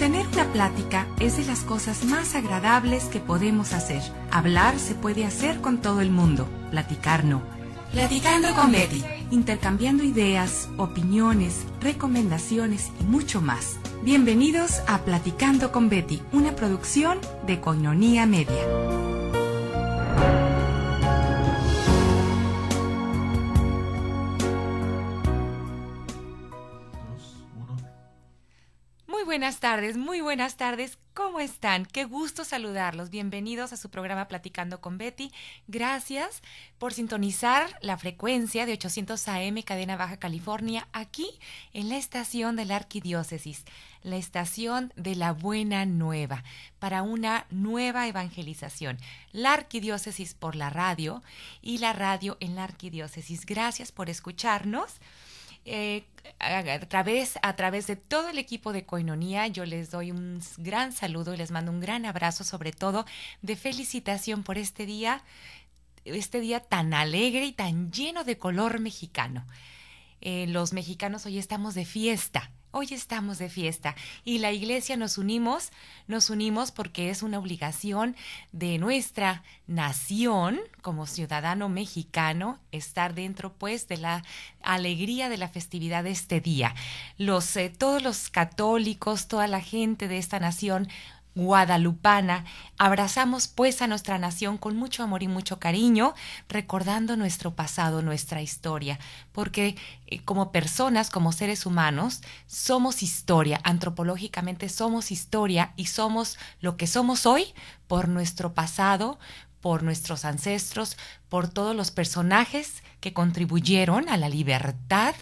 Tener una plática es de las cosas más agradables que podemos hacer. Hablar se puede hacer con todo el mundo, platicar no. Platicando con Betty, intercambiando ideas, opiniones, recomendaciones y mucho más. Bienvenidos a Platicando con Betty, una producción de Coinonía Media. buenas tardes, muy buenas tardes. ¿Cómo están? Qué gusto saludarlos. Bienvenidos a su programa Platicando con Betty. Gracias por sintonizar la frecuencia de 800 AM Cadena Baja California aquí en la estación de la Arquidiócesis, la estación de la Buena Nueva, para una nueva evangelización. La Arquidiócesis por la radio y la radio en la Arquidiócesis. Gracias por escucharnos. Eh, a través, a través de todo el equipo de Coinonía. Yo les doy un gran saludo y les mando un gran abrazo, sobre todo de felicitación por este día, este día tan alegre y tan lleno de color mexicano. Eh, los mexicanos hoy estamos de fiesta. Hoy estamos de fiesta y la iglesia nos unimos, nos unimos porque es una obligación de nuestra nación como ciudadano mexicano estar dentro pues de la alegría de la festividad de este día. Los eh, todos los católicos, toda la gente de esta nación guadalupana. Abrazamos pues a nuestra nación con mucho amor y mucho cariño, recordando nuestro pasado, nuestra historia, porque eh, como personas, como seres humanos, somos historia, antropológicamente somos historia y somos lo que somos hoy por nuestro pasado, por nuestros ancestros, por todos los personajes que contribuyeron a la libertad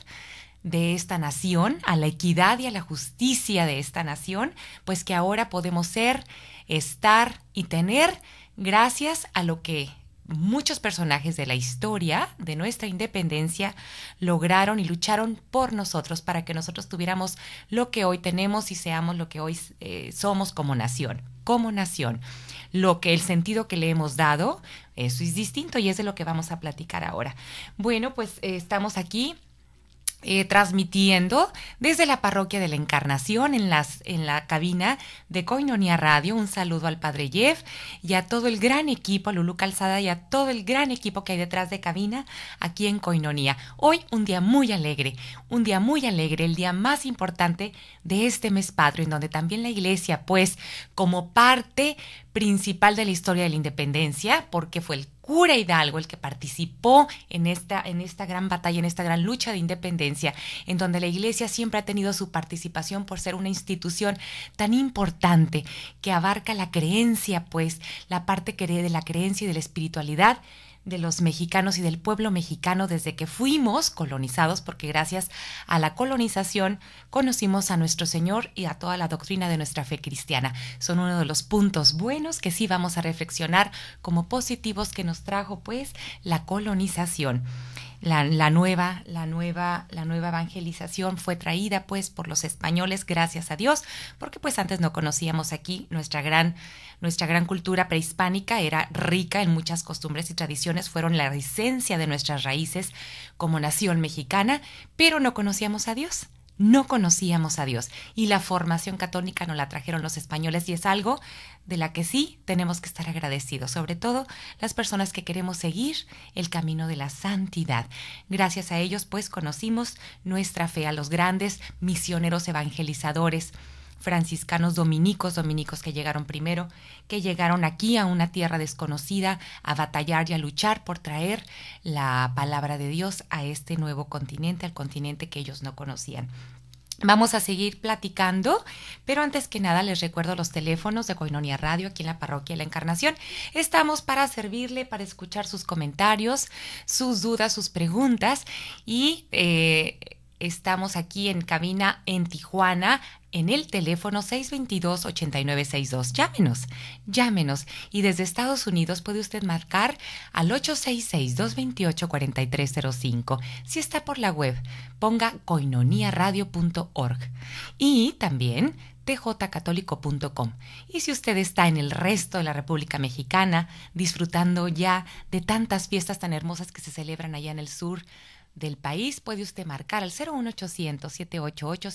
de esta nación, a la equidad y a la justicia de esta nación, pues que ahora podemos ser, estar y tener gracias a lo que muchos personajes de la historia de nuestra independencia lograron y lucharon por nosotros para que nosotros tuviéramos lo que hoy tenemos y seamos lo que hoy eh, somos como nación, como nación. Lo que el sentido que le hemos dado, eso es distinto y es de lo que vamos a platicar ahora. Bueno, pues eh, estamos aquí eh, transmitiendo desde la parroquia de la Encarnación en, las, en la cabina de Coinonia Radio. Un saludo al padre Jeff y a todo el gran equipo, a Lulu Calzada y a todo el gran equipo que hay detrás de cabina aquí en Coinonía. Hoy un día muy alegre, un día muy alegre, el día más importante de este mes patrio, en donde también la iglesia, pues, como parte principal de la historia de la independencia, porque fue el cura Hidalgo, el que participó en esta, en esta gran batalla, en esta gran lucha de independencia, en donde la iglesia siempre ha tenido su participación por ser una institución tan importante que abarca la creencia, pues, la parte que de la creencia y de la espiritualidad de los mexicanos y del pueblo mexicano desde que fuimos colonizados, porque gracias a la colonización conocimos a nuestro Señor y a toda la doctrina de nuestra fe cristiana. Son uno de los puntos buenos que sí vamos a reflexionar como positivos que nos trajo pues la colonización. La, nueva, la nueva, la nueva evangelización fue traída pues por los españoles, gracias a Dios, porque pues antes no conocíamos aquí nuestra gran nuestra gran cultura prehispánica era rica en muchas costumbres y tradiciones, fueron la esencia de nuestras raíces como nación mexicana, pero no conocíamos a Dios no conocíamos a Dios y la formación católica nos la trajeron los españoles y es algo de la que sí tenemos que estar agradecidos, sobre todo las personas que queremos seguir el camino de la santidad. Gracias a ellos pues conocimos nuestra fe, a los grandes misioneros evangelizadores franciscanos dominicos, dominicos que llegaron primero, que llegaron aquí a una tierra desconocida a batallar y a luchar por traer la palabra de Dios a este nuevo continente, al continente que ellos no conocían. Vamos a seguir platicando, pero antes que nada les recuerdo los teléfonos de Coinonia Radio aquí en la Parroquia la Encarnación. Estamos para servirle, para escuchar sus comentarios, sus dudas, sus preguntas y... Eh, estamos aquí en cabina en Tijuana, en el teléfono 622-8962. Llámenos, llámenos. Y desde Estados Unidos puede usted marcar al 866-228-4305. Si está por la web, ponga coinoniaradio.org. Y también tjcatólico.com. Y si usted está en el resto de la República Mexicana, disfrutando ya de tantas fiestas tan hermosas que se celebran allá en el sur del país, puede usted marcar al 01800 788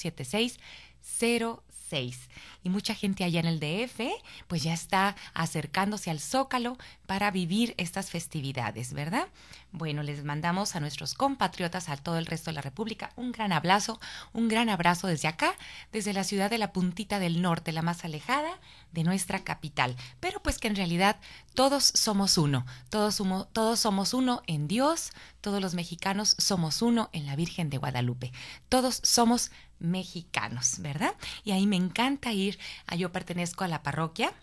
06. Y mucha gente allá en el DF, pues ya está acercándose al Zócalo para vivir estas festividades, ¿verdad? Bueno, les mandamos a nuestros compatriotas, a todo el resto de la República, un gran abrazo, un gran abrazo desde acá, desde la ciudad de la puntita del norte, la más alejada de nuestra capital. Pero pues que en realidad todos somos uno, todos, todos somos uno en Dios, todos los mexicanos somos uno en la Virgen de Guadalupe, todos somos mexicanos, ¿verdad? Y ahí me encanta ir. Ah, yo pertenezco a la parroquia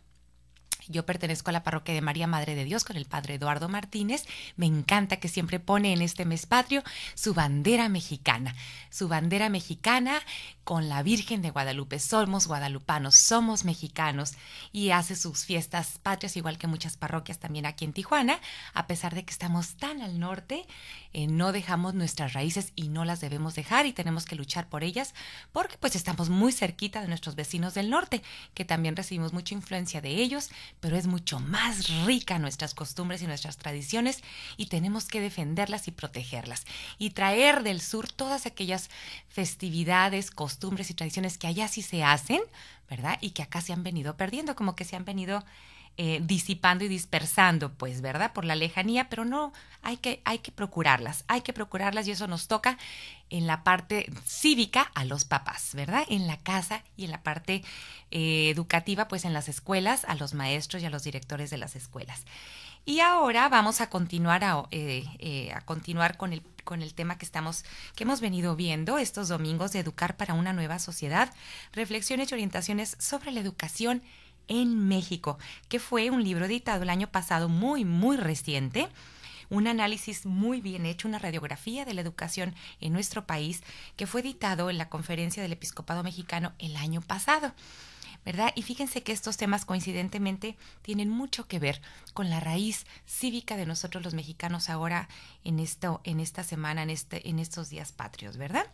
yo pertenezco a la parroquia de María Madre de Dios con el padre Eduardo Martínez. Me encanta que siempre pone en este mes patrio su bandera mexicana, su bandera mexicana con la Virgen de Guadalupe. Somos guadalupanos, somos mexicanos y hace sus fiestas patrias igual que muchas parroquias también aquí en Tijuana. A pesar de que estamos tan al norte, eh, no dejamos nuestras raíces y no las debemos dejar y tenemos que luchar por ellas porque pues estamos muy cerquita de nuestros vecinos del norte, que también recibimos mucha influencia de ellos, pero es mucho más rica nuestras costumbres y nuestras tradiciones y tenemos que defenderlas y protegerlas y traer del sur todas aquellas festividades, costumbres y tradiciones que allá sí se hacen, ¿verdad? Y que acá se han venido perdiendo, como que se han venido eh, disipando y dispersando, pues, ¿verdad? Por la lejanía, pero no, hay que, hay que procurarlas, hay que procurarlas y eso nos toca en la parte cívica a los papás, ¿verdad? En la casa y en la parte eh, educativa, pues en las escuelas, a los maestros y a los directores de las escuelas. Y ahora vamos a continuar, a, eh, a continuar con, el, con el tema que, estamos, que hemos venido viendo estos domingos de Educar para una nueva sociedad, reflexiones y orientaciones sobre la educación en México, que fue un libro editado el año pasado muy, muy reciente un análisis muy bien hecho, una radiografía de la educación en nuestro país que fue editado en la conferencia del Episcopado Mexicano el año pasado. ¿Verdad? Y fíjense que estos temas coincidentemente tienen mucho que ver con la raíz cívica de nosotros los mexicanos ahora en esto en esta semana, en este en estos días patrios, ¿verdad?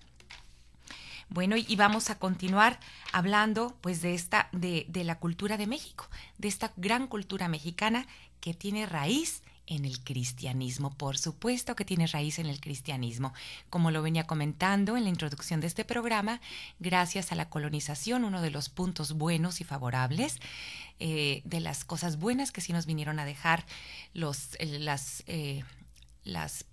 Bueno, y vamos a continuar hablando pues de esta, de, de la cultura de México, de esta gran cultura mexicana que tiene raíz en el cristianismo, por supuesto que tiene raíz en el cristianismo. Como lo venía comentando en la introducción de este programa, gracias a la colonización, uno de los puntos buenos y favorables, eh, de las cosas buenas que sí nos vinieron a dejar los, eh, las... Eh, las,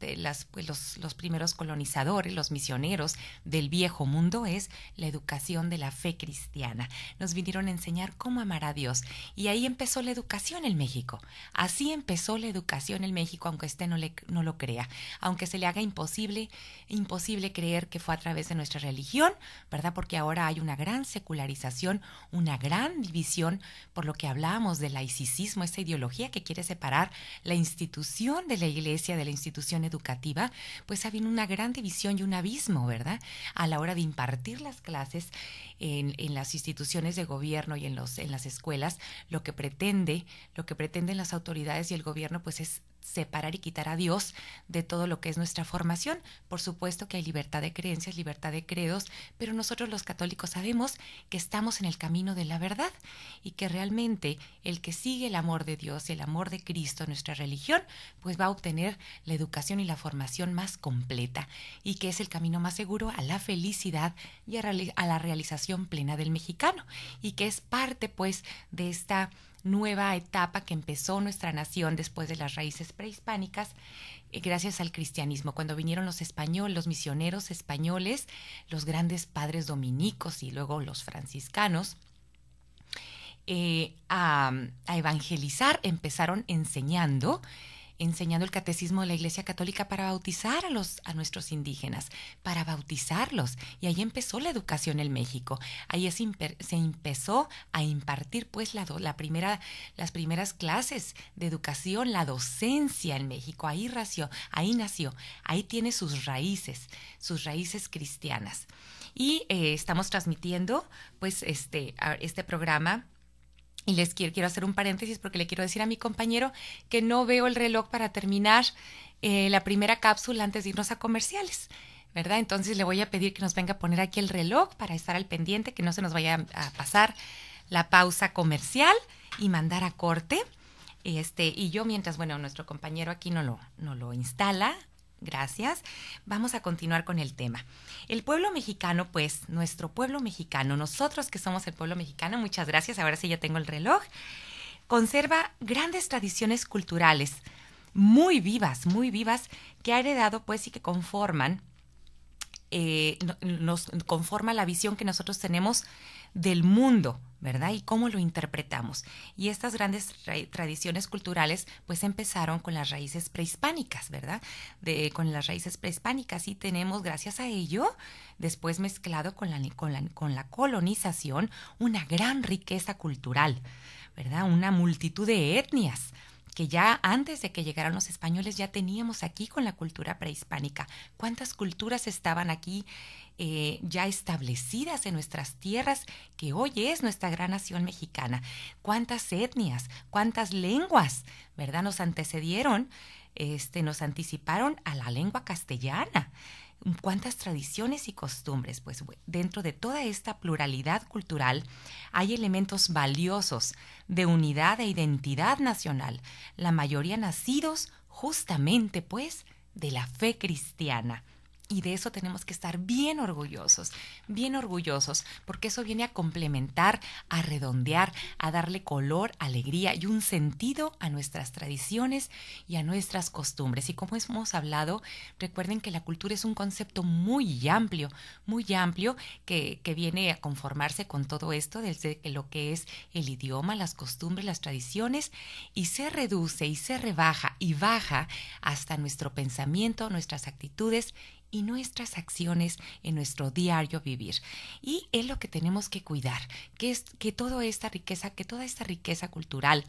pues, los, primeros colonizadores, los misioneros del viejo mundo, es la educación de la fe cristiana. Nos vinieron a enseñar cómo amar a Dios. Y ahí empezó la educación en México. Así empezó la educación en México, aunque usted no, lo crea, aunque se le haga imposible, imposible creer que fue a través de nuestra religión, ¿verdad? Porque ahora hay una gran secularización, una gran división, por lo que hablábamos del laicismo, esa ideología que quiere separar la institución de la iglesia, de la institución institución educativa, pues ha habido una gran división y un abismo, ¿verdad? A la hora de impartir las clases en, en las instituciones de gobierno y en, los, en las escuelas, lo que pretende, lo que pretenden las autoridades y el gobierno, pues es separar y quitar a Dios de todo lo que es nuestra formación. Por supuesto que hay libertad de creencias, libertad de credos, pero nosotros los católicos sabemos que estamos en el camino de la verdad y que realmente el que sigue el amor de Dios, el amor de Cristo, nuestra religión, pues va a obtener la educación y la formación más completa y que es el camino más seguro a la felicidad y a, la realización plena del mexicano y que es parte pues de esta nueva etapa que empezó nuestra nación después de las raíces prehispánicas eh, gracias al cristianismo. Cuando vinieron los españoles, los misioneros españoles, los grandes padres dominicos y luego los franciscanos, eh, a evangelizar empezaron enseñando enseñando el catecismo de la Iglesia Católica para bautizar a, los, a nuestros indígenas, para bautizarlos. Y ahí empezó la educación en México. Ahí se, empezó a impartir pues la, la primera, las primeras clases de educación, la docencia en México. Ahí, nació, ahí nació, ahí tiene sus raíces, sus raíces cristianas. Y eh, estamos transmitiendo pues este, este programa y les quiero, quiero hacer un paréntesis porque le quiero decir a mi compañero que no veo el reloj para terminar eh, la primera cápsula antes de irnos a comerciales. ¿verdad? Entonces le voy a pedir que nos venga a poner aquí el reloj para estar al pendiente, que no se nos vaya a pasar la pausa comercial y mandar a corte. Este, y yo mientras, bueno, nuestro compañero aquí no lo, no lo instala, Gracias. Vamos a continuar con el tema. El pueblo mexicano, pues, nuestro pueblo mexicano, nosotros que somos el pueblo mexicano, muchas gracias, ahora sí ya tengo el reloj, conserva grandes tradiciones culturales, muy vivas, muy vivas, que ha heredado, pues, y que conforman eh, nos conforma la visión que nosotros tenemos del mundo, ¿verdad? Y cómo lo interpretamos. Y estas grandes tradiciones culturales pues empezaron con las raíces prehispánicas, ¿verdad? De, con las raíces prehispánicas y tenemos gracias a ello, después mezclado con la, con con la colonización, una gran riqueza cultural, ¿verdad? Una multitud de etnias que ya antes de que llegaran los españoles ya teníamos aquí con la cultura prehispánica. ¿Cuántas culturas estaban aquí eh, ya establecidas en nuestras tierras que hoy es nuestra gran nación mexicana? ¿Cuántas etnias, cuántas lenguas, verdad? Nos antecedieron, este, nos anticiparon a la lengua castellana cuántas tradiciones y costumbres. Pues dentro de toda esta pluralidad cultural hay elementos valiosos de unidad e identidad nacional, la mayoría nacidos justamente pues de la fe cristiana y de eso tenemos que estar bien orgullosos, bien orgullosos, porque eso viene a complementar, a redondear, a darle color, alegría y un sentido a nuestras tradiciones y a nuestras costumbres. Y como hemos hablado, recuerden que la cultura es un concepto muy amplio, muy amplio, que, que viene a conformarse con todo esto, desde lo que es el idioma, las costumbres, las tradiciones, y se reduce y se rebaja y baja hasta nuestro pensamiento, nuestras actitudes y nuestras acciones en nuestro diario vivir. Y es lo que tenemos que cuidar, que es que toda esta riqueza, que toda esta riqueza cultural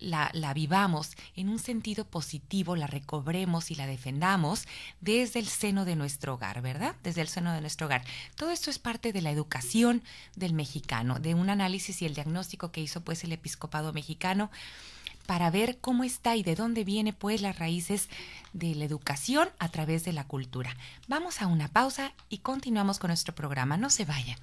la, la, vivamos en un sentido positivo, la recobremos y la defendamos desde el seno de nuestro hogar, ¿verdad? Desde el seno de nuestro hogar. Todo esto es parte de la educación del mexicano, de un análisis y el diagnóstico que hizo pues el episcopado mexicano para ver cómo está y de dónde viene pues las raíces de la educación a través de la cultura. Vamos a una pausa y continuamos con nuestro programa. No se vayan.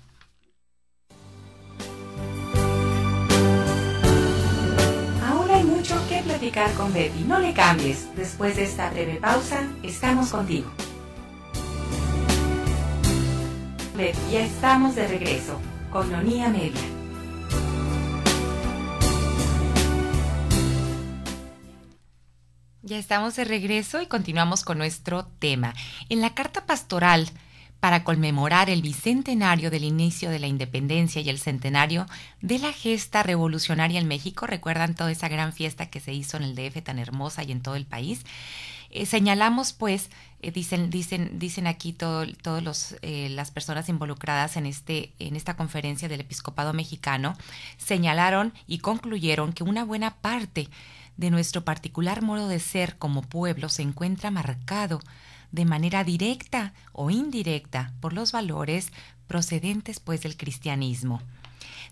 Ahora hay mucho que platicar con Betty. No le cambies. Después de esta breve pausa, estamos contigo. Betty, ya estamos de regreso con Nonía Media. Ya estamos de regreso y continuamos con nuestro tema. En la carta pastoral para conmemorar el bicentenario del inicio de la independencia y el centenario de la gesta revolucionaria en México, recuerdan toda esa gran fiesta que se hizo en el DF tan hermosa y en todo el país. Eh, señalamos pues, eh, dicen, dicen, dicen aquí todas eh, las personas involucradas en, este, en esta conferencia del episcopado mexicano, señalaron y concluyeron que una buena parte de nuestro particular modo de ser como pueblo se encuentra marcado de manera directa o indirecta por los valores procedentes pues del cristianismo.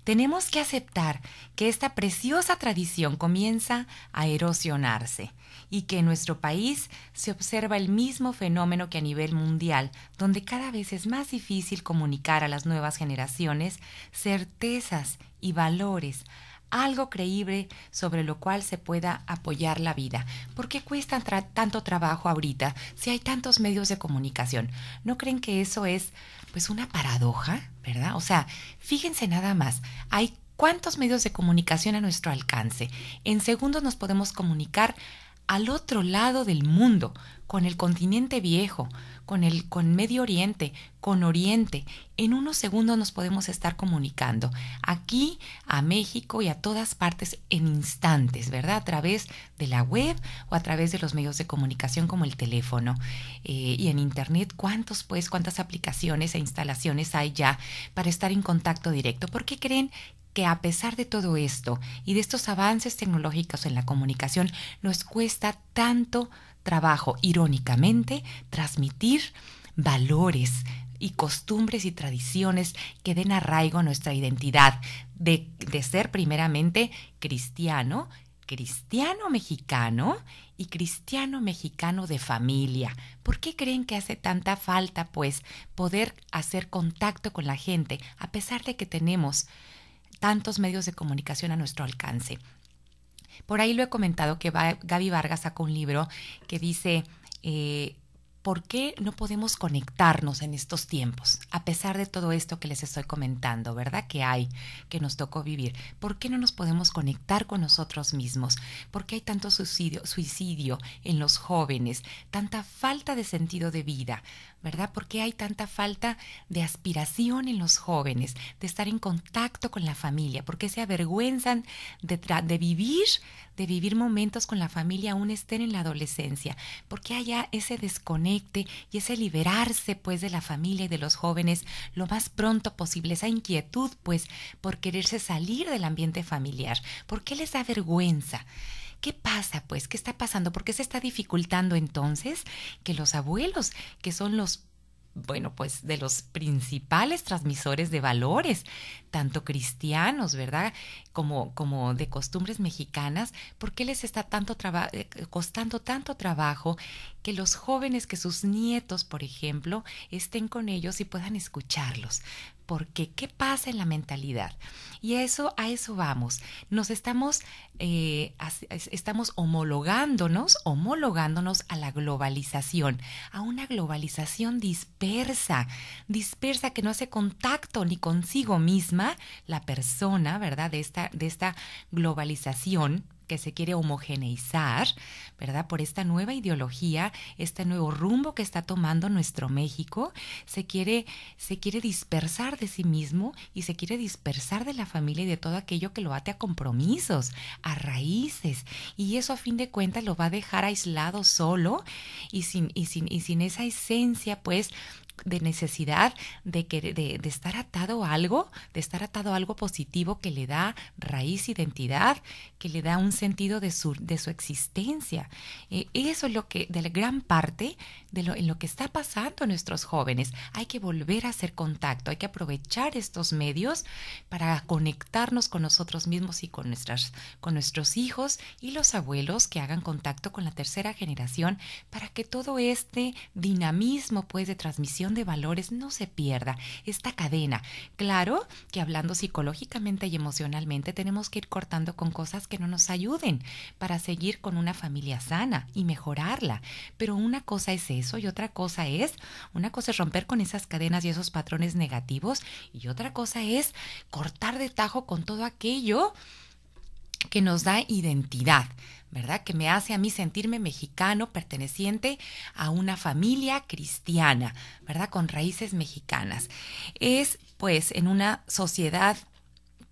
Tenemos que aceptar que esta preciosa tradición comienza a erosionarse y que en nuestro país se observa el mismo fenómeno que a nivel mundial, donde cada vez es más difícil comunicar a las nuevas generaciones certezas y valores algo creíble sobre lo cual se pueda apoyar la vida. ¿Por qué cuesta tanto trabajo ahorita si hay tantos medios de comunicación? ¿No creen que eso es pues una paradoja, verdad? O sea, fíjense nada más, hay cuántos medios de comunicación a nuestro alcance. En segundos nos podemos comunicar al otro lado del mundo, con el continente viejo, con el con Medio Oriente, con Oriente. En unos segundos nos podemos estar comunicando aquí a México y a todas partes en instantes, ¿verdad? A través de la web o a través de los medios de comunicación como el teléfono eh, y en internet. ¿Cuántos pues cuántas aplicaciones e instalaciones hay ya para estar en contacto directo? ¿Por qué creen que a pesar de todo esto y de estos avances tecnológicos en la comunicación, nos cuesta tanto trabajo, irónicamente, transmitir valores y costumbres y tradiciones que den arraigo a nuestra identidad de, de ser primeramente cristiano, cristiano mexicano y cristiano mexicano de familia. ¿Por qué creen que hace tanta falta, pues, poder hacer contacto con la gente, a pesar de que tenemos tantos medios de comunicación a nuestro alcance. Por ahí lo he comentado que Gaby Vargas sacó un libro que dice eh, por qué no podemos conectarnos en estos tiempos, a pesar de todo esto que les estoy comentando, ¿verdad? Que hay, que nos tocó vivir. ¿Por qué no nos podemos conectar con nosotros mismos? ¿Por qué hay tanto suicidio, en los jóvenes? Tanta falta de sentido de vida, ¿verdad? ¿Por qué hay tanta falta de aspiración en los jóvenes, de estar en contacto con la familia? ¿Por qué se avergüenzan de, de vivir, de vivir momentos con la familia aún estén en la adolescencia, porque haya ese desconecte y ese liberarse pues de la familia y de los jóvenes lo más pronto posible, esa inquietud pues por quererse salir del ambiente familiar, ¿por qué les da vergüenza? ¿Qué pasa pues? ¿Qué está pasando? ¿Por qué se está dificultando entonces que los abuelos, que son los bueno, pues de los principales transmisores de valores, tanto cristianos, ¿verdad? Como, como de costumbres mexicanas, ¿por qué les está tanto eh, costando tanto trabajo que los jóvenes, que sus nietos, por ejemplo, estén con ellos y puedan escucharlos? porque qué pasa en la mentalidad. Y eso, a eso vamos. Nos eh, estamos, homologándonos, homologándonos a la globalización, a una globalización dispersa, dispersa que no hace contacto ni consigo misma la persona, ¿verdad? De esta, de esta globalización que se quiere homogeneizar, ¿verdad? Por esta nueva ideología, este nuevo rumbo que está tomando nuestro México, se quiere, se quiere dispersar de sí mismo y se quiere dispersar de la familia y de todo aquello que lo ate a compromisos, a raíces. Y eso a fin de cuentas lo va a dejar aislado solo y sin, y sin, y sin esa esencia, pues, de necesidad de, que, de, estar atado a algo, de estar atado a algo positivo que le da raíz, identidad, que le da un sentido de su, de su existencia. Eh, eso es lo que, de gran parte, de lo, en lo que está pasando nuestros jóvenes. Hay que volver a hacer contacto, hay que aprovechar estos medios para conectarnos con nosotros mismos y con, nuestras, con nuestros hijos y los abuelos que hagan contacto con la tercera generación para que todo este dinamismo pues de transmisión de valores no se pierda esta cadena. Claro que hablando psicológicamente y emocionalmente tenemos que ir cortando con cosas que no nos ayuden para seguir con una familia sana y mejorarla. Pero una cosa es eso y otra cosa es, una cosa es romper con esas cadenas y esos patrones negativos y otra cosa es cortar de tajo con todo aquello que nos da identidad. ¿verdad? Que me hace a mí sentirme mexicano, perteneciente a una familia cristiana, ¿verdad? Con raíces mexicanas. Es pues en una sociedad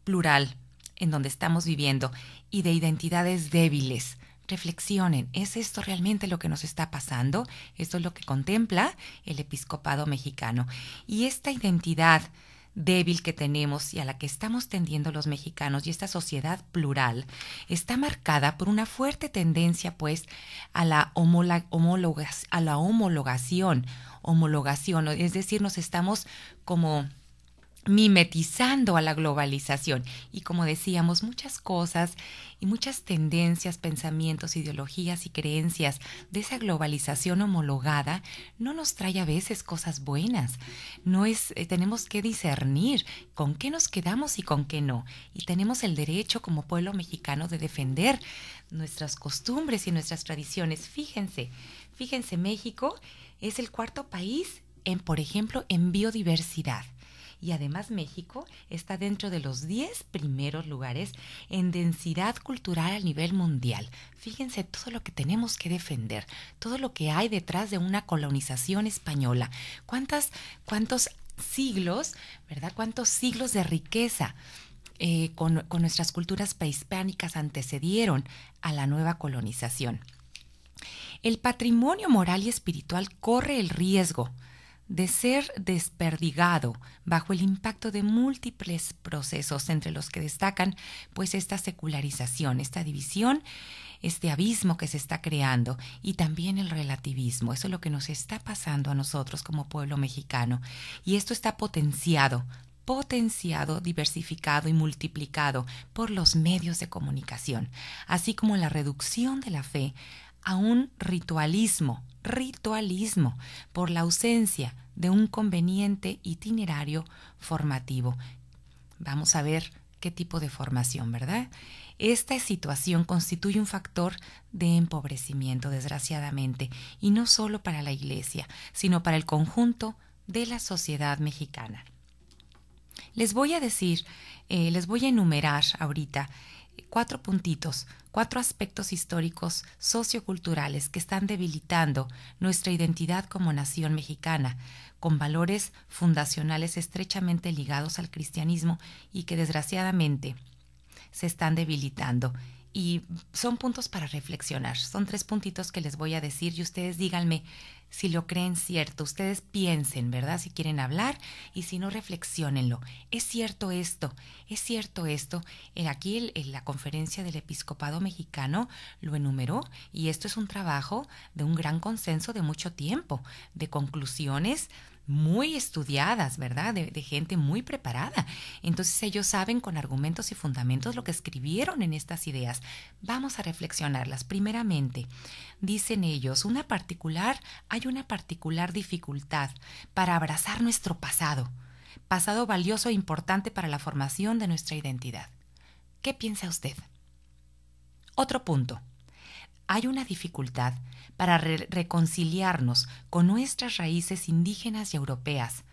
plural en donde estamos viviendo y de identidades débiles. Reflexionen, ¿es esto realmente lo que nos está pasando? Esto es lo que contempla el episcopado mexicano. Y esta identidad débil que tenemos y a la que estamos tendiendo los mexicanos y esta sociedad plural está marcada por una fuerte tendencia pues a la, homologación, a la homologación, homologación, es decir, nos estamos como mimetizando a la globalización. Y como decíamos, muchas cosas y muchas tendencias, pensamientos, ideologías y creencias de esa globalización homologada no nos trae a veces cosas buenas. No es eh, tenemos que discernir con qué nos quedamos y con qué no. Y tenemos el derecho como pueblo mexicano de defender nuestras costumbres y nuestras tradiciones. Fíjense, fíjense, México es el cuarto país en, por ejemplo, en biodiversidad y además México está dentro de los 10 primeros lugares en densidad cultural a nivel mundial. Fíjense todo lo que tenemos que defender, todo lo que hay detrás de una colonización española. ¿Cuántas, ¿Cuántos siglos, verdad? ¿Cuántos siglos de riqueza? Eh, con, con nuestras culturas prehispánicas antecedieron a la nueva colonización. El patrimonio moral y espiritual corre el riesgo de ser desperdigado bajo el impacto de múltiples procesos entre los que destacan pues esta secularización, esta división, este abismo que se está creando y también el relativismo. Eso es lo que nos está pasando a nosotros como pueblo mexicano y esto está potenciado potenciado, diversificado y multiplicado por los medios de comunicación, así como la reducción de la fe a un ritualismo ritualismo por la ausencia de un conveniente itinerario formativo. Vamos a ver qué tipo de formación, ¿verdad? Esta situación constituye un factor de empobrecimiento, desgraciadamente, y no solo para la Iglesia, sino para el conjunto de la sociedad mexicana. Les voy a decir, eh, les voy a enumerar ahorita cuatro puntitos, cuatro aspectos históricos socioculturales que están debilitando nuestra identidad como nación mexicana, con valores fundacionales estrechamente ligados al cristianismo y que desgraciadamente se están debilitando y son puntos para reflexionar. Son tres puntitos que les voy a decir y ustedes díganme si lo creen cierto. Ustedes piensen, ¿verdad? Si quieren hablar y si no, reflexionenlo. ¿Es cierto esto? ¿Es cierto esto? Eh, aquí en la conferencia del episcopado mexicano lo enumeró y esto es un trabajo de un gran consenso de mucho tiempo, de conclusiones muy estudiadas, ¿verdad? De, gente muy preparada. Entonces ellos saben con argumentos y fundamentos lo que escribieron en estas ideas. Vamos a reflexionarlas. Primeramente, dicen ellos, una particular, hay una particular dificultad para abrazar nuestro pasado, pasado valioso e importante para la formación de nuestra identidad. ¿Qué piensa usted? Otro punto. Hay una dificultad para reconciliarnos con nuestras raíces indígenas y europeas,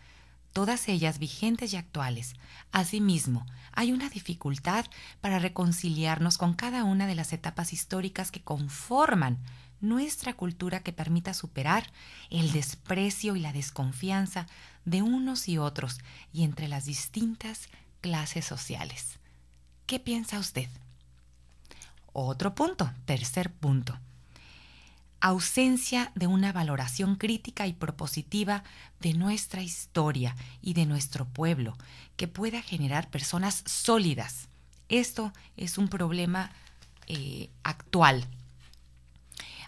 todas ellas vigentes y actuales. Asimismo, hay una dificultad para reconciliarnos con cada una de las etapas históricas que conforman nuestra cultura que permita superar el desprecio y la desconfianza de unos y otros y entre las distintas clases sociales. ¿Qué piensa usted? Otro punto, tercer punto ausencia de una valoración crítica y propositiva de nuestra historia y de nuestro pueblo que pueda generar personas sólidas. Esto es un problema eh, actual.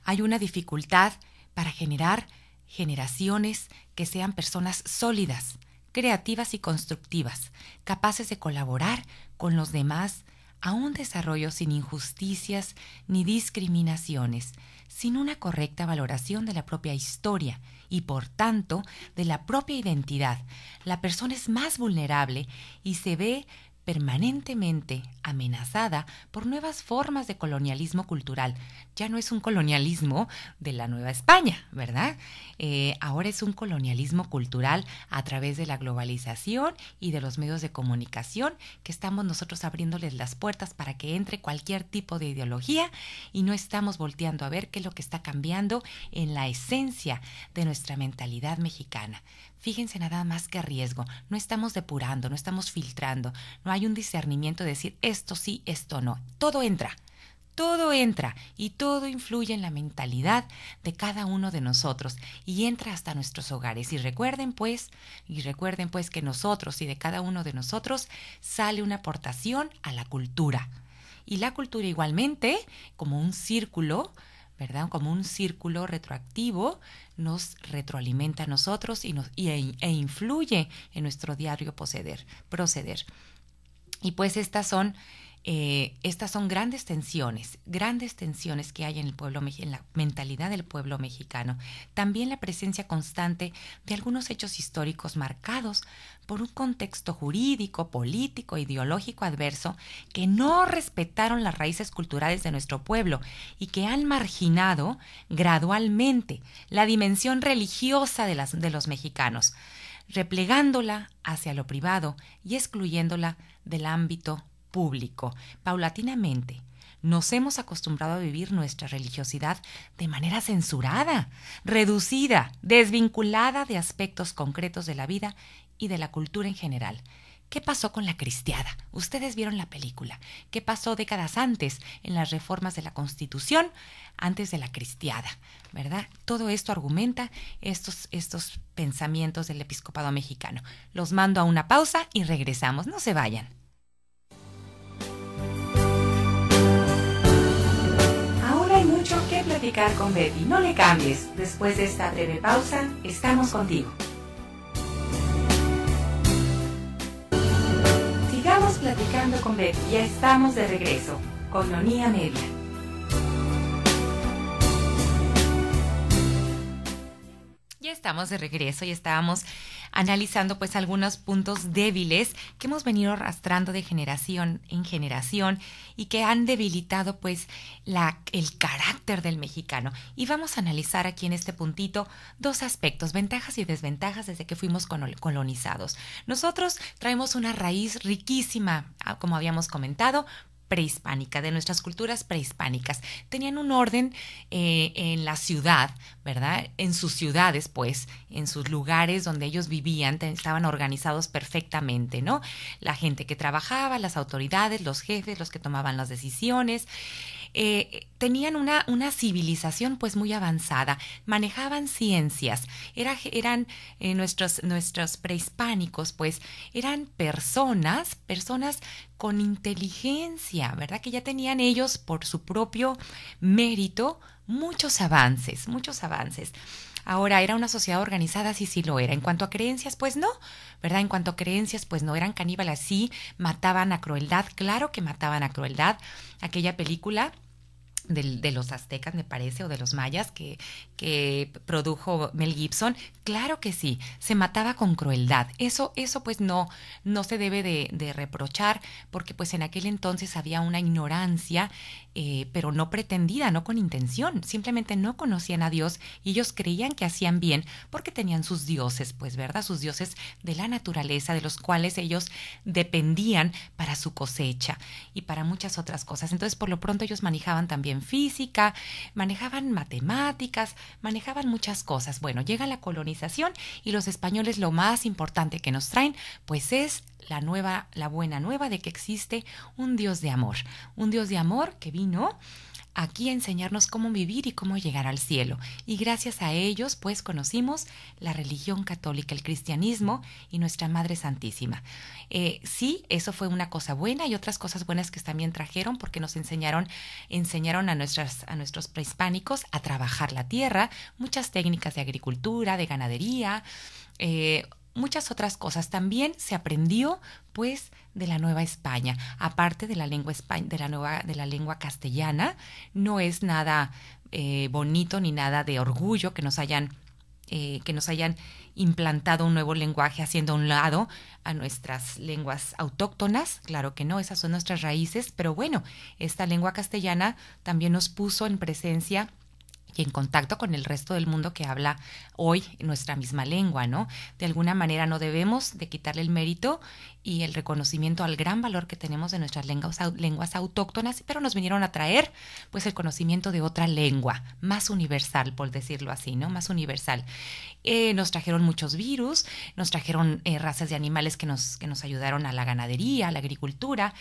Hay una dificultad para generar generaciones que sean personas sólidas, creativas y constructivas, capaces de colaborar con los demás a un desarrollo sin injusticias ni discriminaciones, sin una correcta valoración de la propia historia y por tanto de la propia identidad, la persona es más vulnerable y se ve permanentemente amenazada por nuevas formas de colonialismo cultural. Ya no es un colonialismo de la Nueva España, ¿verdad? Eh, ahora es un colonialismo cultural a través de la globalización y de los medios de comunicación que estamos nosotros abriéndoles las puertas para que entre cualquier tipo de ideología y no estamos volteando a ver qué es lo que está cambiando en la esencia de nuestra mentalidad mexicana. Fíjense nada más que riesgo. No estamos depurando, no estamos filtrando, no hay un discernimiento de decir esto sí, esto no. Todo entra todo entra y todo influye en la mentalidad de cada uno de nosotros y entra hasta nuestros hogares. Y recuerden pues, y recuerden pues que nosotros y de cada uno de nosotros sale una aportación a la cultura. Y la cultura igualmente, como un círculo, ¿verdad? Como un círculo retroactivo nos retroalimenta a nosotros y nos, e, e influye en nuestro diario proceder. proceder. Y pues estas son eh, estas son grandes tensiones, grandes tensiones que hay en el pueblo en la mentalidad del pueblo mexicano. También la presencia constante de algunos hechos históricos marcados por un contexto jurídico, político, ideológico adverso que no respetaron las raíces culturales de nuestro pueblo y que han marginado gradualmente la dimensión religiosa de, de los mexicanos, replegándola hacia lo privado y excluyéndola del ámbito público, paulatinamente. Nos hemos acostumbrado a vivir nuestra religiosidad de manera censurada, reducida, desvinculada de aspectos concretos de la vida y de la cultura en general. ¿Qué pasó con la cristiada? Ustedes vieron la película. ¿Qué pasó décadas antes en las reformas de la Constitución, antes de la cristiada? ¿Verdad? Todo esto argumenta estos, estos pensamientos del episcopado mexicano. Los mando a una pausa y regresamos. No se vayan. con Betty. No le cambies. Después de esta breve pausa, estamos contigo. Sigamos platicando con Betty. Ya estamos de regreso con Nonia Media. estamos de regreso y estábamos analizando pues algunos puntos débiles que hemos venido arrastrando de generación en generación y que han debilitado pues el carácter del mexicano. Y vamos a analizar aquí en este puntito dos aspectos, ventajas y desventajas desde que fuimos colonizados. Nosotros traemos una raíz riquísima, ah, como habíamos comentado, prehispánica, de nuestras culturas prehispánicas. Tenían un orden eh, en la ciudad, ¿verdad? En sus ciudades, pues, en sus lugares donde ellos vivían, estaban organizados perfectamente, ¿no? La gente que trabajaba, las autoridades, los jefes, los que tomaban las decisiones, eh, tenían una, civilización pues muy avanzada, manejaban ciencias, eran eh, nuestros, nuestros prehispánicos pues, eran personas, personas con inteligencia, ¿verdad? Que ya tenían ellos por su propio mérito muchos avances, muchos avances. Ahora, ¿era una sociedad organizada? Sí, sí lo era. En cuanto a creencias, pues no, ¿verdad? En cuanto a creencias, pues no, eran caníbales, sí, mataban a crueldad, claro que mataban a crueldad. Aquella película de, los aztecas, me parece, o de los mayas que, que, produjo Mel Gibson. Claro que sí, se mataba con crueldad. Eso, eso pues no, no se debe de, reprochar, porque pues en aquel entonces había una ignorancia, eh, pero no pretendida, no con intención. Simplemente no conocían a Dios y ellos creían que hacían bien porque tenían sus dioses, pues, ¿verdad? Sus dioses de la naturaleza, de los cuales ellos dependían para su cosecha y para muchas otras cosas. Entonces, por lo pronto ellos manejaban también física, manejaban matemáticas, manejaban muchas cosas. Bueno, llega la colonización y los españoles lo más importante que nos traen pues es la nueva, la buena nueva de que existe un Dios de amor, un Dios de amor que vino aquí a enseñarnos cómo vivir y cómo llegar al cielo. Y gracias a ellos, pues, conocimos la religión católica, el cristianismo y nuestra Madre Santísima. Eh, sí, eso fue una cosa buena y otras cosas buenas que también trajeron porque nos enseñaron, enseñaron a, a nuestros prehispánicos a trabajar la tierra, muchas técnicas de agricultura, de ganadería, eh, muchas otras cosas. También se aprendió, pues, de la Nueva España. Aparte de la lengua, de la nueva, de la lengua castellana, no es nada eh, bonito ni nada de orgullo que nos hayan eh, que nos hayan implantado un nuevo lenguaje haciendo un lado a nuestras lenguas autóctonas. Claro que no, esas son nuestras raíces, pero bueno, esta lengua castellana también nos puso en presencia y en contacto con el resto del mundo que habla hoy nuestra misma lengua, ¿no? De alguna manera no debemos de quitarle el mérito y el reconocimiento al gran valor que tenemos de nuestras lenguas, autóctonas, pero nos vinieron a traer pues el conocimiento de otra lengua, más universal, por decirlo así, ¿no? Más universal. Eh, nos trajeron muchos virus, nos trajeron eh, razas de animales que nos, que nos ayudaron a la ganadería, a la agricultura,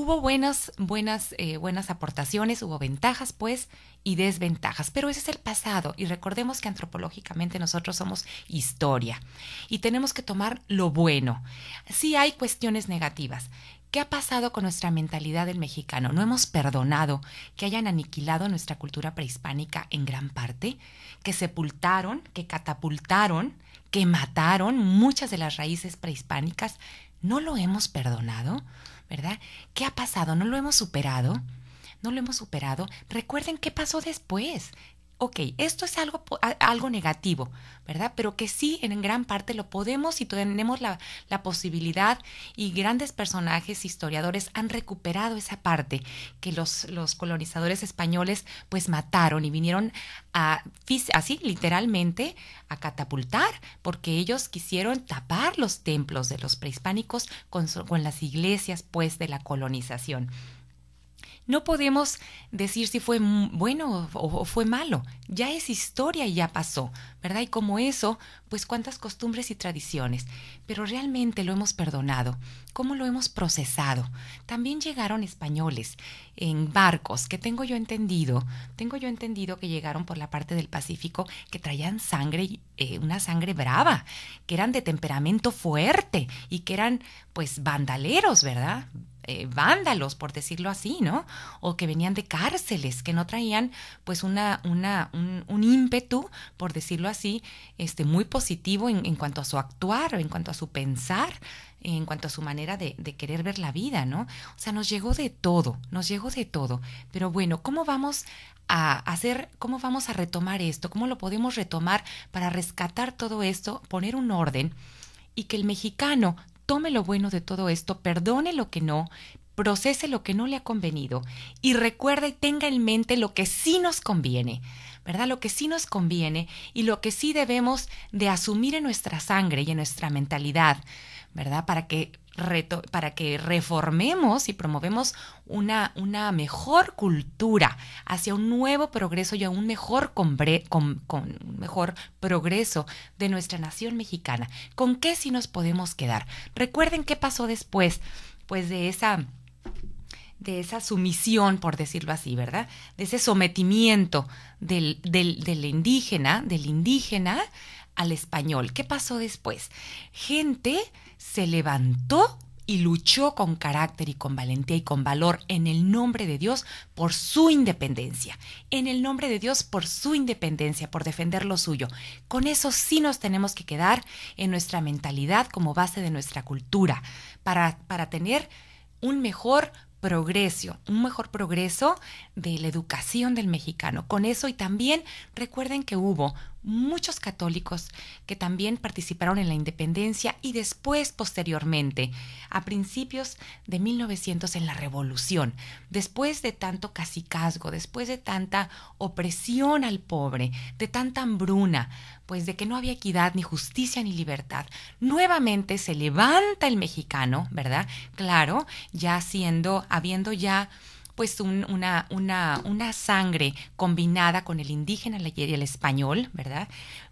hubo buenas, buenas, eh, buenas aportaciones, hubo ventajas, pues, y desventajas. Pero ese es el pasado. Y recordemos que antropológicamente nosotros somos historia. Y tenemos que tomar lo bueno. Sí hay cuestiones negativas. ¿Qué ha pasado con nuestra mentalidad del mexicano? ¿No hemos perdonado que hayan aniquilado nuestra cultura prehispánica en gran parte? ¿Que sepultaron, que catapultaron, que mataron muchas de las raíces prehispánicas? ¿No lo hemos perdonado? ¿verdad? ¿Qué ha pasado? ¿No lo hemos superado? ¿No lo hemos superado? Recuerden qué pasó después, ok, esto es algo, algo negativo, ¿verdad? Pero que sí, en gran parte lo podemos y tenemos la, posibilidad y grandes personajes, historiadores han recuperado esa parte que los, colonizadores españoles pues mataron y vinieron a, así literalmente, a catapultar, porque ellos quisieron tapar los templos de los prehispánicos con, con las iglesias pues de la colonización. No podemos decir si fue bueno o, fue malo. Ya es historia y ya pasó, ¿verdad? Y como eso, pues cuántas costumbres y tradiciones. Pero realmente lo hemos perdonado. ¿Cómo lo hemos procesado? También llegaron españoles en barcos, que tengo yo entendido, tengo yo entendido que llegaron por la parte del Pacífico, que traían sangre, eh, una sangre brava, que eran de temperamento fuerte y que eran pues bandaleros, ¿verdad? Eh, vándalos, por decirlo así, ¿no? O que venían de cárceles, que no traían pues una, una, un, ímpetu, por decirlo así, este, muy positivo en, cuanto a su actuar, en cuanto a su pensar en cuanto a su manera de, querer ver la vida, ¿no? O sea, nos llegó de todo, nos llegó de todo. Pero bueno, ¿cómo vamos a hacer, cómo vamos a retomar esto? ¿Cómo lo podemos retomar para rescatar todo esto, poner un orden? y que el mexicano tome lo bueno de todo esto, perdone lo que no, procese lo que no le ha convenido y recuerde y tenga en mente lo que sí nos conviene, ¿verdad? Lo que sí nos conviene y lo que sí debemos de asumir en nuestra sangre y en nuestra mentalidad, ¿verdad? Para que para que reformemos y promovemos una, una mejor cultura hacia un nuevo progreso y a un mejor, con, mejor progreso de nuestra nación mexicana. ¿Con qué sí nos podemos quedar? Recuerden qué pasó después, pues de esa de esa sumisión, por decirlo así, ¿verdad? De ese sometimiento del, del, del indígena, del indígena al español. ¿Qué pasó después? Gente se levantó y luchó con carácter y con valentía y con valor en el nombre de Dios por su independencia, en el nombre de Dios por su independencia, por defender lo suyo. Con eso sí nos tenemos que quedar en nuestra mentalidad como base de nuestra cultura, para, para tener un mejor progreso, un mejor progreso de la educación del mexicano. Con eso y también recuerden que hubo muchos católicos que también participaron en la independencia y después, posteriormente, a principios de 1900 en la revolución, después de tanto casicazgo, después de tanta opresión al pobre, de tanta hambruna, pues de que no había equidad, ni justicia, ni libertad. Nuevamente se levanta el mexicano, ¿verdad? Claro, ya siendo, habiendo ya pues una, una, una, sangre combinada con el indígena y el español, ¿verdad?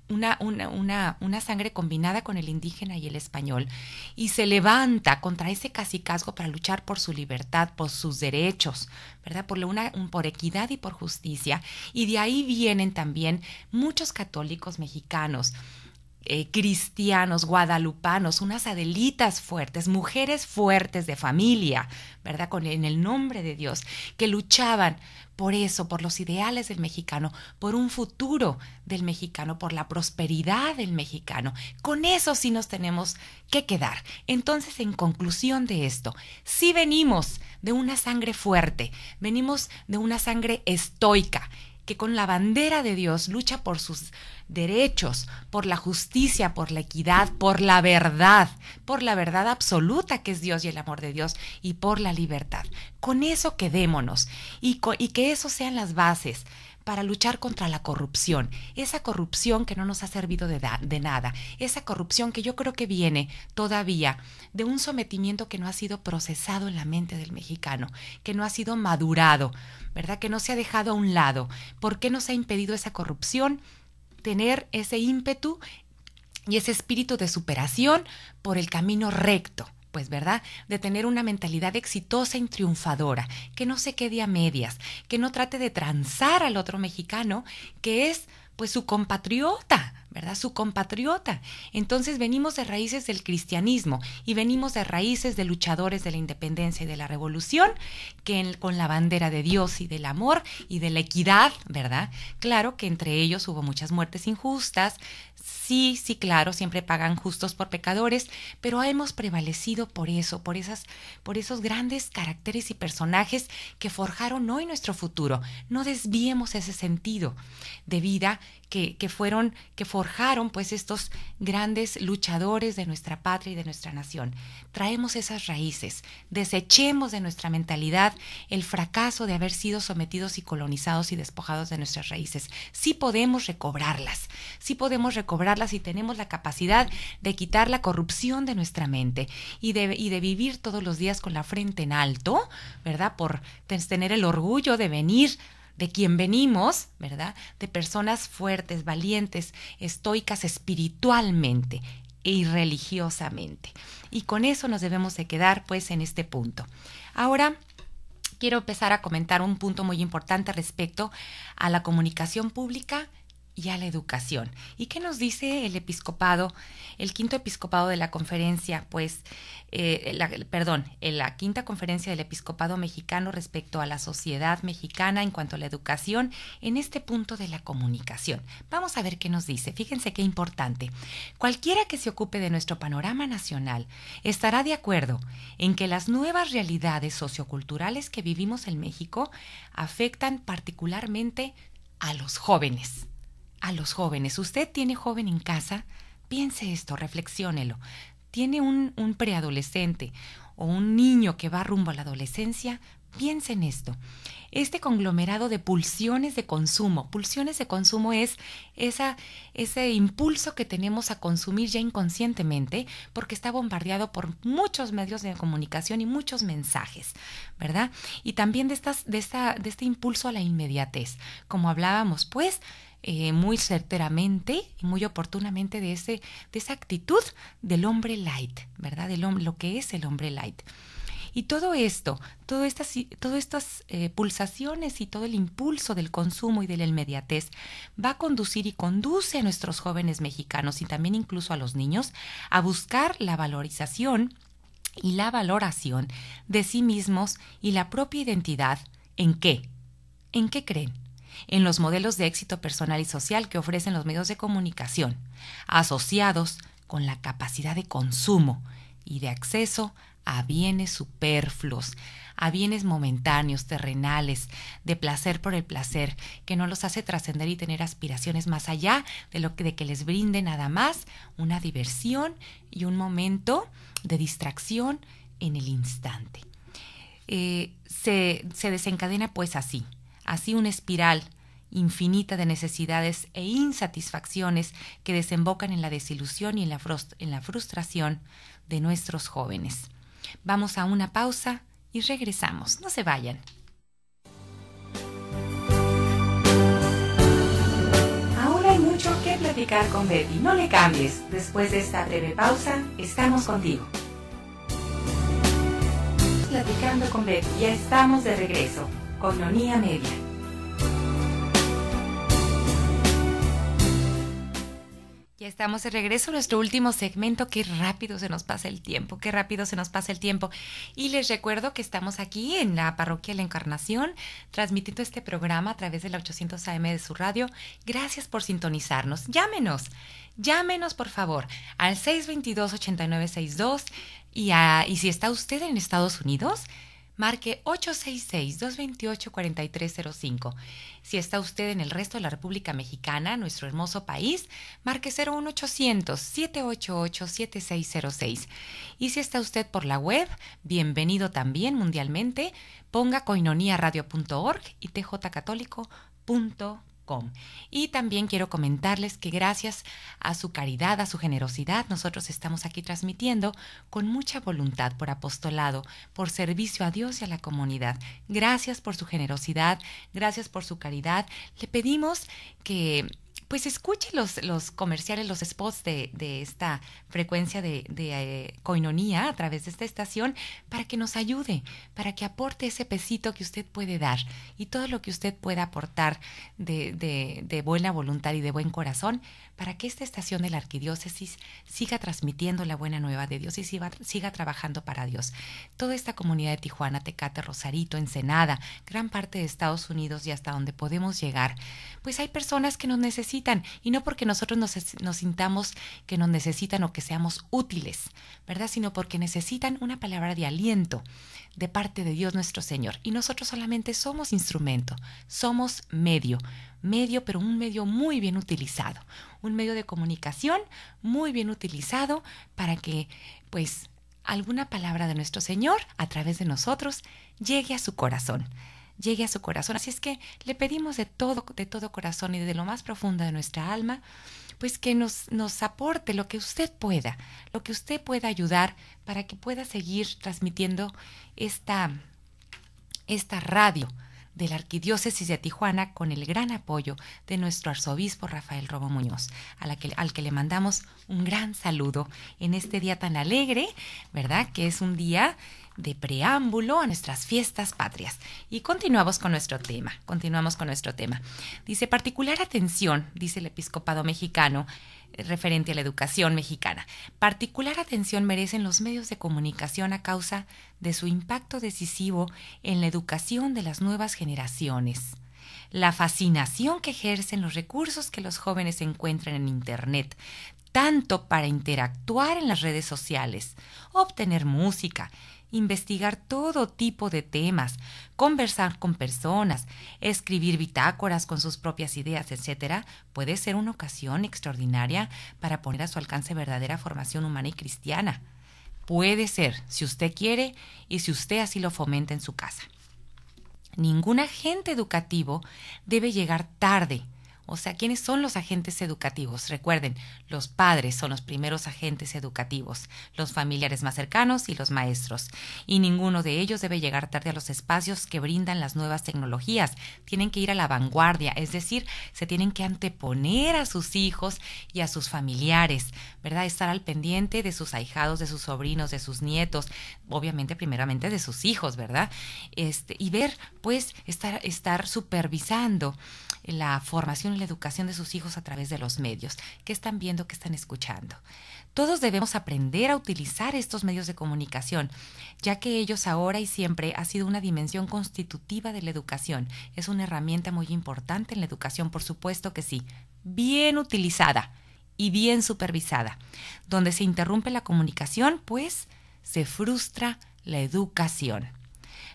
una, una, una, una, sangre combinada con el indígena y el español, y se levanta contra ese casicazgo para luchar por su libertad, por sus derechos, ¿verdad? Por, una, por equidad y por justicia. Y de ahí vienen también muchos católicos mexicanos eh, cristianos, guadalupanos, unas adelitas fuertes, mujeres fuertes de familia, ¿verdad? Con, en el nombre de Dios, que luchaban por eso, por los ideales del mexicano, por un futuro del mexicano, por la prosperidad del mexicano. Con eso sí nos tenemos que quedar. Entonces, en conclusión de esto, si venimos de una sangre fuerte, venimos de una sangre estoica que con la bandera de Dios lucha por sus derechos, por la justicia, por la equidad, por la verdad, por la verdad absoluta que es Dios y el amor de Dios y por la libertad. Con eso quedémonos y, que eso sean las bases para luchar contra la corrupción, esa corrupción que no nos ha servido de, nada, esa corrupción que yo creo que viene todavía de un sometimiento que no ha sido procesado en la mente del mexicano, que no ha sido madurado, ¿verdad? Que no se ha dejado a un lado. ¿Por qué nos ha impedido esa corrupción? tener ese ímpetu y ese espíritu de superación por el camino recto, pues, ¿verdad? De tener una mentalidad exitosa y triunfadora, que no se quede a medias, que no trate de transar al otro mexicano, que es pues su compatriota, ¿verdad? Su compatriota. Entonces venimos de raíces del cristianismo y venimos de raíces de luchadores de la independencia y de la revolución, que con la bandera de Dios y del amor y de la equidad, ¿verdad? Claro que entre ellos hubo muchas muertes injustas, Sí, sí, claro, siempre pagan justos por pecadores, pero hemos prevalecido por eso, por, esas, por esos grandes caracteres y personajes que forjaron hoy nuestro futuro. No desviemos ese sentido de vida que, fueron, que forjaron pues estos grandes luchadores de nuestra patria y de nuestra nación. Traemos esas raíces, desechemos de nuestra mentalidad el fracaso de haber sido sometidos y colonizados y despojados de nuestras raíces. Sí podemos recobrarlas, sí podemos recobrarlas y tenemos la capacidad de quitar la corrupción de nuestra mente y de, y de vivir todos los días con la frente en alto, ¿verdad? Por tener el orgullo de venir de quien venimos, ¿verdad? De personas fuertes, valientes, estoicas espiritualmente y e religiosamente. Y con eso nos debemos de quedar pues en este punto. Ahora quiero empezar a comentar un punto muy importante respecto a la comunicación pública y a la educación. ¿Y qué nos dice el episcopado, el quinto episcopado de la conferencia, pues, eh, perdón, en eh, la quinta conferencia del episcopado mexicano respecto a la sociedad mexicana en cuanto a la educación en este punto de la comunicación? Vamos a ver qué nos dice. Fíjense qué importante. Cualquiera que se ocupe de nuestro panorama nacional estará de acuerdo en que las nuevas realidades socioculturales que vivimos en México afectan particularmente a los jóvenes a los jóvenes. Usted tiene joven en casa, piense esto, reflexiónelo. Tiene un, preadolescente o un niño que va rumbo a la adolescencia, piense en esto. Este conglomerado de pulsiones de consumo, pulsiones de consumo es esa, ese impulso que tenemos a consumir ya inconscientemente porque está bombardeado por muchos medios de comunicación y muchos mensajes, ¿verdad? Y también de, de este impulso a la inmediatez. Como hablábamos, pues, eh, muy certeramente y muy oportunamente de, ese, de esa actitud del hombre light, ¿verdad? Del, lo que es el hombre light. Y todo esto, todas estas, estas eh, pulsaciones y todo el impulso del consumo y de la inmediatez va a conducir y conduce a nuestros jóvenes mexicanos y también incluso a los niños a buscar la valorización y la valoración de sí mismos y la propia identidad. ¿En qué? ¿En qué creen? en los modelos de éxito personal y social que ofrecen los medios de comunicación, asociados con la capacidad de consumo y de acceso a bienes superfluos, a bienes momentáneos, terrenales, de placer por el placer, que no los hace trascender y tener aspiraciones más allá de lo que, de que les brinde nada más una diversión y un momento de distracción en el instante. Eh, se, se desencadena pues así así una espiral infinita de necesidades e insatisfacciones que desembocan en la desilusión y en la, frustración de nuestros jóvenes. Vamos a una pausa y regresamos. No se vayan. Ahora hay mucho que platicar con Betty. No le cambies. Después de esta breve pausa, estamos contigo. Platicando con Betty, ya estamos de regreso. Colonia Media. Ya estamos de regreso a nuestro último segmento. Qué rápido se nos pasa el tiempo, qué rápido se nos pasa el tiempo. Y les recuerdo que estamos aquí en la Parroquia de la Encarnación, transmitiendo este programa a través de la 800 AM de su radio. Gracias por sintonizarnos. Llámenos, llámenos por favor al 622-8962. Y, a, y si está usted en Estados Unidos, marque 866-228-4305. Si está usted en el resto de la República Mexicana, nuestro hermoso país, marque 01800-788-7606. Y si está usted por la web, bienvenido también mundialmente, ponga coinoniaradio.org y tjcatólico.org. Y también quiero comentarles que gracias a su caridad, a su generosidad, nosotros estamos aquí transmitiendo con mucha voluntad por apostolado, por servicio a Dios y a la comunidad. Gracias por su generosidad, gracias por su caridad. Le pedimos que pues escuche los, los comerciales, los spots de, de esta frecuencia de, eh, coinonía a través de esta estación para que nos ayude, para que aporte ese pesito que usted puede dar y todo lo que usted pueda aportar de, de buena voluntad y de buen corazón para que esta estación de la arquidiócesis siga transmitiendo la buena nueva de Dios y siga, trabajando para Dios. Toda esta comunidad de Tijuana, Tecate, Rosarito, Ensenada, gran parte de Estados Unidos y hasta donde podemos llegar, pues hay personas que nos necesitan y no porque nosotros nos, nos sintamos que nos necesitan o que seamos útiles, ¿verdad? Sino porque necesitan una palabra de aliento de parte de Dios nuestro Señor. Y nosotros solamente somos instrumento, somos medio medio, pero un medio muy bien utilizado, un medio de comunicación muy bien utilizado para que pues alguna palabra de nuestro Señor a través de nosotros llegue a su corazón llegue a su corazón. Así es que le pedimos de todo, de todo corazón y de lo más profundo de nuestra alma, pues que nos, nos aporte lo que usted pueda, lo que usted pueda ayudar para que pueda seguir transmitiendo esta, esta radio de la Arquidiócesis de Tijuana con el gran apoyo de nuestro arzobispo Rafael Robo Muñoz, al que le mandamos un gran saludo en este día tan alegre, ¿verdad? Que es un día de preámbulo a nuestras fiestas patrias. Y continuamos con nuestro tema, continuamos con nuestro tema. Dice, particular atención, dice el episcopado mexicano, referente a la educación mexicana. Particular atención merecen los medios de comunicación a causa de su impacto decisivo en la educación de las nuevas generaciones. La fascinación que ejercen los recursos que los jóvenes encuentran en Internet, tanto para interactuar en las redes sociales, obtener música, investigar todo tipo de temas, conversar con personas, escribir bitácoras con sus propias ideas, etc., puede ser una ocasión extraordinaria para poner a su alcance verdadera formación humana y cristiana. Puede ser, si usted quiere y si usted así lo fomenta en su casa. Ningún agente educativo debe llegar tarde o sea, ¿quiénes son los agentes educativos? Recuerden, los padres son los primeros agentes educativos, los familiares más cercanos y los maestros. Y ninguno de ellos debe llegar tarde a los espacios que brindan las nuevas tecnologías. Tienen que ir a la vanguardia, es decir, se tienen que anteponer a sus hijos y a sus familiares, ¿verdad? Estar al pendiente de sus ahijados, de sus sobrinos, de sus nietos, obviamente primeramente de sus hijos, ¿verdad? Este, y ver, pues, estar, estar supervisando la formación y la educación de sus hijos a través de los medios, qué están viendo, qué están escuchando. Todos debemos aprender a utilizar estos medios de comunicación, ya que ellos ahora y siempre ha sido una dimensión constitutiva de la educación. Es una herramienta muy importante en la educación, por supuesto que sí, bien utilizada y bien supervisada. Donde se interrumpe la comunicación, pues se frustra la educación.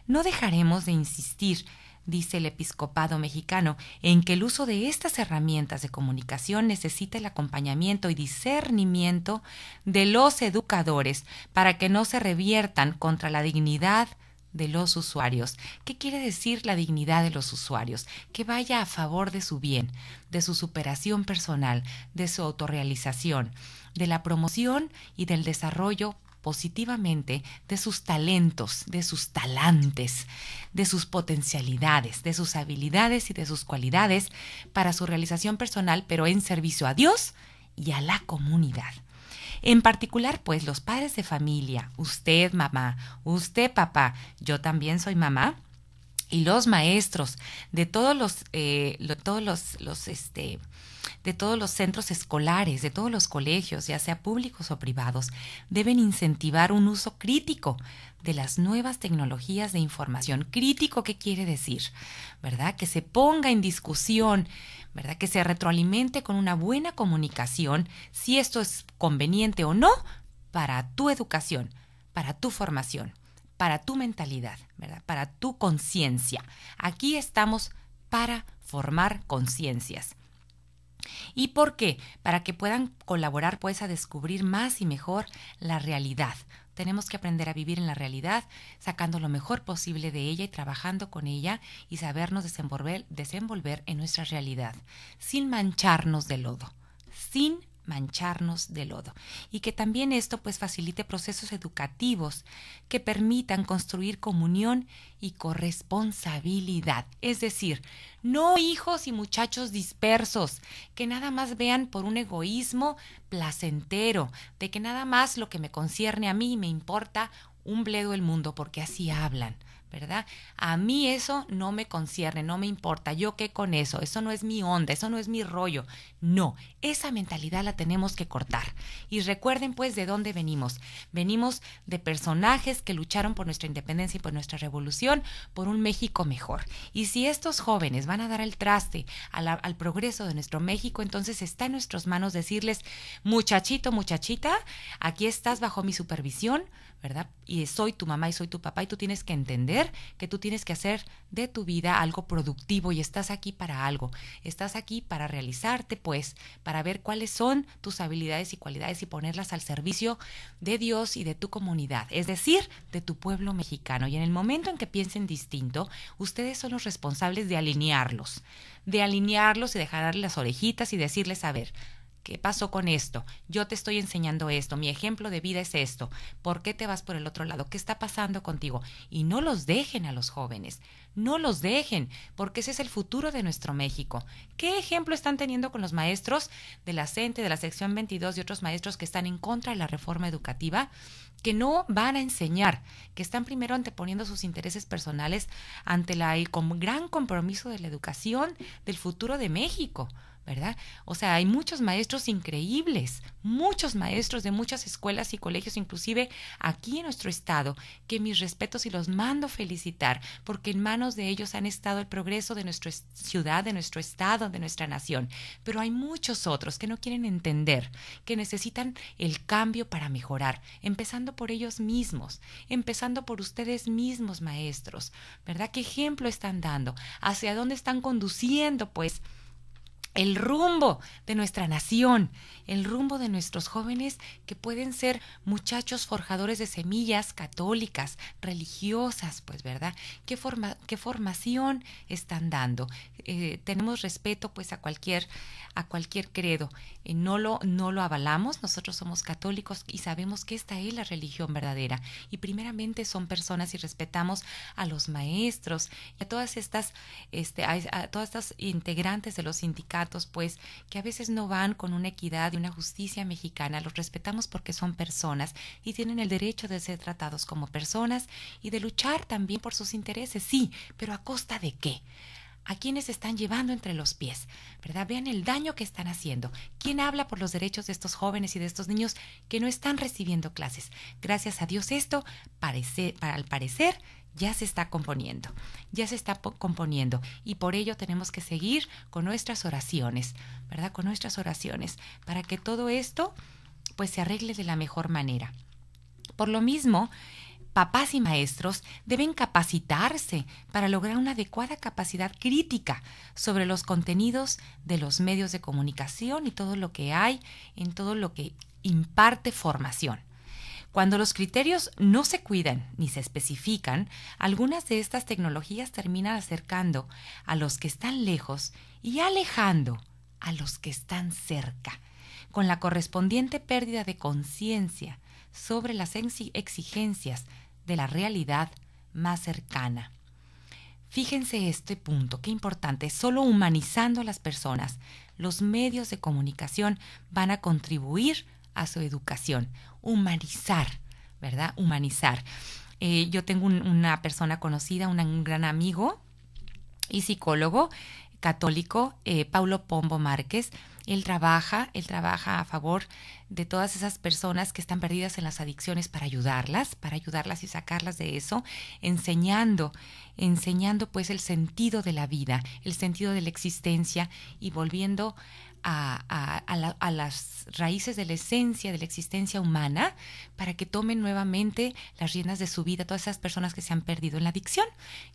No dejaremos de insistir dice el episcopado mexicano, en que el uso de estas herramientas de comunicación necesita el acompañamiento y discernimiento de los educadores para que no se reviertan contra la dignidad de los usuarios. ¿Qué quiere decir la dignidad de los usuarios? Que vaya a favor de su bien, de su superación personal, de su autorrealización, de la promoción y del desarrollo positivamente de sus talentos, de sus talantes, de sus potencialidades, de sus habilidades y de sus cualidades para su realización personal, pero en servicio a Dios y a la comunidad. En particular, pues los padres de familia, usted mamá, usted papá, yo también soy mamá, y los maestros de todos los, eh, todos los, los este, de todos los centros escolares, de todos los colegios, ya sea públicos o privados, deben incentivar un uso crítico de las nuevas tecnologías de información. Crítico, ¿qué quiere decir? ¿Verdad? Que se ponga en discusión, ¿verdad? Que se retroalimente con una buena comunicación, si esto es conveniente o no, para tu educación, para tu formación, para tu mentalidad, ¿verdad? Para tu conciencia. Aquí estamos para formar conciencias. ¿Y por qué? Para que puedan colaborar pues a descubrir más y mejor la realidad. Tenemos que aprender a vivir en la realidad, sacando lo mejor posible de ella y trabajando con ella y sabernos desenvolver, en nuestra realidad, sin mancharnos de lodo, sin mancharnos de lodo y que también esto pues facilite procesos educativos que permitan construir comunión y corresponsabilidad, es decir, no hijos y muchachos dispersos que nada más vean por un egoísmo placentero, de que nada más lo que me concierne a mí me importa un bledo el mundo porque así hablan. ¿verdad? A mí eso no me concierne, no me importa, yo qué con eso, eso no es mi onda, eso no es mi rollo. No, esa mentalidad la tenemos que cortar. Y recuerden pues de dónde venimos. Venimos de personajes que lucharon por nuestra independencia y por nuestra revolución, por un México mejor. Y si estos jóvenes van a dar el traste al, progreso de nuestro México, entonces está en nuestras manos decirles, muchachito, muchachita, aquí estás bajo mi supervisión, ¿verdad? Y soy tu mamá y soy tu papá y tú tienes que entender que tú tienes que hacer de tu vida algo productivo y estás aquí para algo, estás aquí para realizarte, pues, para ver cuáles son tus habilidades y cualidades y ponerlas al servicio de Dios y de tu comunidad, es decir, de tu pueblo mexicano. Y en el momento en que piensen distinto, ustedes son los responsables de alinearlos, de alinearlos y dejarle las orejitas y decirles, a ver, ¿Qué pasó con esto? Yo te estoy enseñando esto, mi ejemplo de vida es esto. ¿Por qué te vas por el otro lado? ¿Qué está pasando contigo? Y no los dejen a los jóvenes, no los dejen, porque ese es el futuro de nuestro México. ¿Qué ejemplo están teniendo con los maestros de la CENTE, de la sección 22 y otros maestros que están en contra de la reforma educativa? que no van a enseñar, que están primero anteponiendo sus intereses personales ante la, el gran compromiso de la educación del futuro de México. ¿verdad? O sea, hay muchos maestros increíbles, muchos maestros de muchas escuelas y colegios, inclusive aquí en nuestro estado, que mis respetos y los mando felicitar, porque en manos de ellos han estado el progreso de nuestra ciudad, de nuestro estado, de nuestra nación. Pero hay muchos otros que no quieren entender, que necesitan el cambio para mejorar, empezando por ellos mismos, empezando por ustedes mismos, maestros, ¿verdad? ¿Qué ejemplo están dando? ¿Hacia dónde están conduciendo, pues? el rumbo de nuestra nación, el rumbo de nuestros jóvenes que pueden ser muchachos forjadores de semillas católicas, religiosas, pues verdad, qué, forma, qué formación están dando. Eh, tenemos respeto pues a cualquier, a cualquier credo, eh, no, lo, no lo avalamos, nosotros somos católicos y sabemos que esta es la religión verdadera y primeramente son personas y respetamos a los maestros y a todas estas, este, a todas estas integrantes de los sindicatos pues, que a veces no van con una equidad y una justicia mexicana. Los respetamos porque son personas y tienen el derecho de ser tratados como personas y de luchar también por sus intereses, sí, pero ¿a costa de qué? a quienes están llevando entre los pies, ¿verdad? Vean el daño que están haciendo. ¿Quién habla por los derechos de estos jóvenes y de estos niños que no están recibiendo clases? Gracias a Dios esto, parece, al parecer, ya se está componiendo, ya se está componiendo y por ello tenemos que seguir con nuestras oraciones, ¿verdad? Con nuestras oraciones para que todo esto pues se arregle de la mejor manera. Por lo mismo, papás y maestros deben capacitarse para lograr una adecuada capacidad crítica sobre los contenidos de los medios de comunicación y todo lo que hay en todo lo que imparte formación. Cuando los criterios no se cuidan ni se especifican, algunas de estas tecnologías terminan acercando a los que están lejos y alejando a los que están cerca, con la correspondiente pérdida de conciencia sobre las exigencias de la realidad más cercana. Fíjense este punto, qué importante. Solo humanizando a las personas, los medios de comunicación van a contribuir a su educación humanizar, ¿verdad? Humanizar. Eh, yo tengo una persona conocida, un, gran amigo y psicólogo católico, eh, Paulo Pombo Márquez. Él trabaja, él trabaja a favor de todas esas personas que están perdidas en las adicciones para ayudarlas, para ayudarlas y sacarlas de eso, enseñando, enseñando pues el sentido de la vida, el sentido de la existencia y volviendo a, las raíces de la esencia, de la existencia humana, para que tomen nuevamente las riendas de su vida todas esas personas que se han perdido en la adicción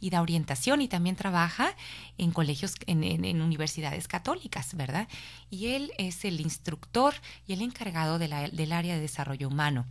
y da orientación y también trabaja en colegios, en, universidades católicas, ¿verdad? Y él es el instructor y el encargado del área de desarrollo humano.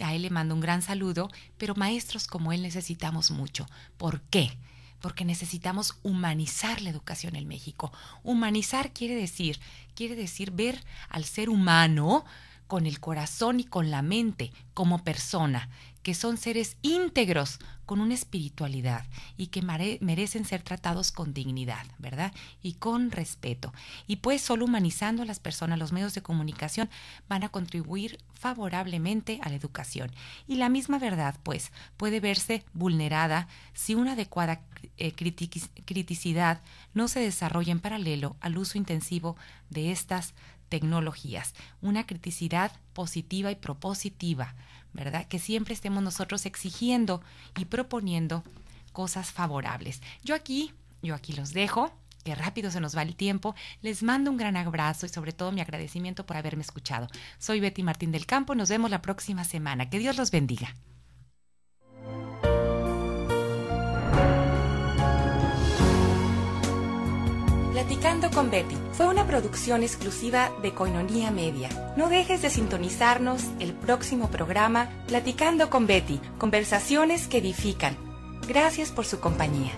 A él le mando un gran saludo, pero maestros como él necesitamos mucho. ¿Por qué? porque necesitamos humanizar la educación en México. Humanizar quiere decir, quiere decir ver al ser humano con el corazón y con la mente como persona, que son seres íntegros con una espiritualidad y que merecen ser tratados con dignidad, ¿verdad? Y con respeto. Y pues solo humanizando a las personas, los medios de comunicación van a contribuir favorablemente a la educación. Y la misma verdad, pues, puede verse vulnerada si una adecuada eh, criticidad no se desarrolla en paralelo al uso intensivo de estas tecnologías, una criticidad positiva y propositiva, ¿verdad? Que siempre estemos nosotros exigiendo y proponiendo cosas favorables. Yo aquí, yo aquí los dejo que rápido se nos va el tiempo. Les mando un gran abrazo y sobre todo mi agradecimiento por haberme escuchado. Soy Betty Martín del Campo, nos vemos la próxima semana. Que Dios los bendiga. Platicando con Betty fue una producción exclusiva de Coinonía Media. No dejes de sintonizarnos el próximo programa Platicando con Betty, conversaciones que edifican. Gracias por su compañía.